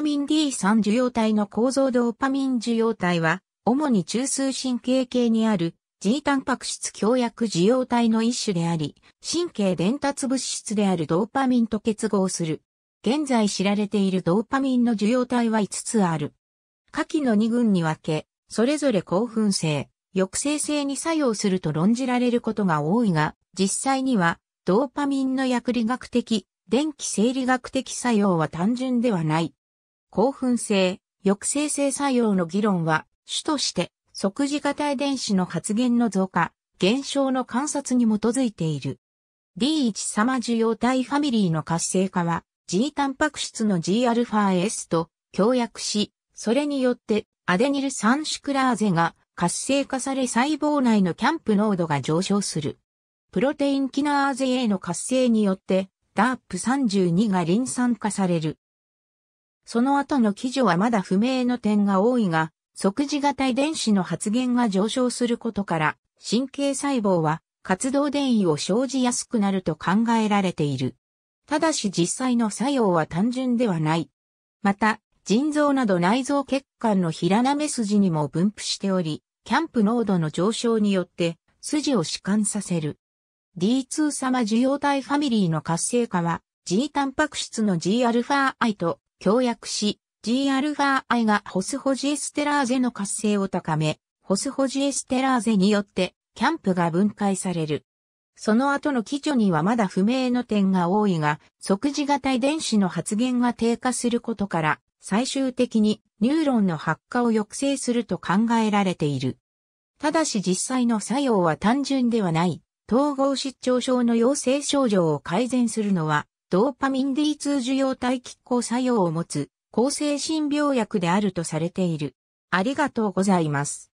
パミン D3 受容体の構造ドーパミン受容体は、主に中枢神経系にある G タンパク質強薬受容体の一種であり、神経伝達物質であるドーパミンと結合する。現在知られているドーパミンの受容体は5つある。下記の2群に分け、それぞれ興奮性、抑制性に作用すると論じられることが多いが、実際には、ドーパミンの薬理学的、電気生理学的作用は単純ではない。興奮性、抑制性作用の議論は、主として、即時型遺伝子の発現の増加、減少の観察に基づいている。D1 様受容体ファミリーの活性化は、G タンパク質の GαS と協約し、それによってアデニル酸シクラーゼが活性化され細胞内のキャンプ濃度が上昇する。プロテインキナーゼ A の活性によって DARP32 がリン酸化される。その後の記事はまだ不明の点が多いが、即時型遺伝子の発現が上昇することから、神経細胞は活動電位を生じやすくなると考えられている。ただし実際の作用は単純ではない。また、腎臓など内臓血管の平なめ筋にも分布しており、キャンプ濃度の上昇によって筋を弛緩させる。D2 様受容体ファミリーの活性化は G タンパク質の Gα と協約し、Gα がホスホジエステラーゼの活性を高め、ホスホジエステラーゼによってキャンプが分解される。その後の基準にはまだ不明の点が多いが、即時型遺伝子の発現が低下することから、最終的にニューロンの発火を抑制すると考えられている。ただし実際の作用は単純ではない、統合失調症の陽性症状を改善するのはドーパミン D2 受容体拮抗作用を持つ、抗精神病薬であるとされている。ありがとうございます。